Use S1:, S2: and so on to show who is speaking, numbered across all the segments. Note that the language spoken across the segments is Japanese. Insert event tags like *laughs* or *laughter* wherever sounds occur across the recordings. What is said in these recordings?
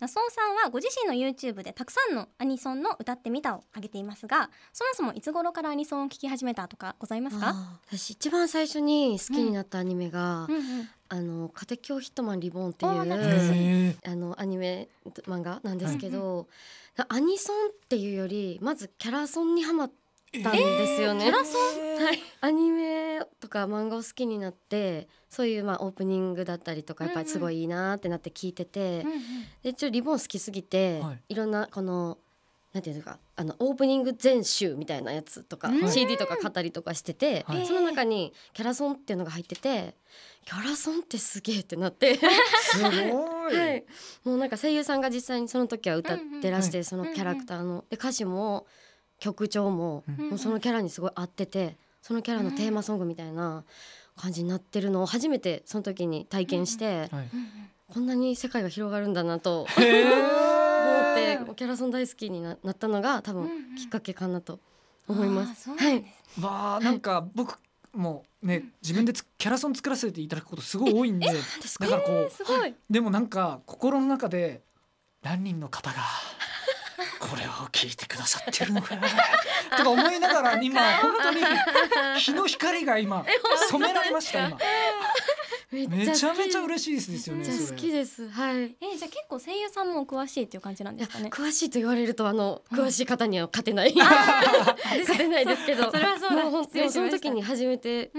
S1: 那須さんはご自身の YouTube でたくさんのアニソンの「歌ってみた」を上げていますがそもそもいつ頃からアニソンを聴き始めたとかございますか私一番最初に好きになったアニメが「うんうんうんあの「家庭教ヒットマンリボン」っていうあのアニメ漫画なんですけど、はい、アニソンっていうよりまずキャラソンにはまったんですよね。えー、はい、アニメとか漫画を好きになってそういうまあオープニングだったりとかやっぱりすごいいいなってなって聞いてて、うんうん、で一応リボン好きすぎて、はい、いろんなこのなんていうかあのオープニング全集みたいなやつとか CD とか買ったりとかしてて、はい、その中にキャラソンっていうのが入っててキャラソンってすげえってなってすごい、*laughs* はい、もうなんか声優さんが実際にその時は歌ってらして、うんうん、そのキャラクターの、で歌詞も曲調も,、もうそのキャラにすごい合っててそのキャラのテーマソングみたいな感じになってるのを初めてその時に体験して、はい、こんなに世界が広がるんだなと。っキャラソン大好きになったのが多分きっかけかなと思います。はい。わあなんか僕もね自分でキャラソン作らせていただくことすごい多いんで、だからこうでもなんか心の中で何人の方が。これを聞いてくださってるのかな *laughs* とか思いながら今本当に日の光が今染められました今。めちゃめちゃ嬉しいですよね。好きです。はい。えじゃあ結構声優さんも詳しいっていう感じなんですかね。詳しいと言われるとあの詳しい方には勝てない、勝て *laughs* ないですけど。それはそうもうその時に初めて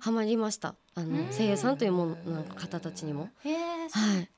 S1: ハマりました。あの声優さんというものの方たちにも。へえはい。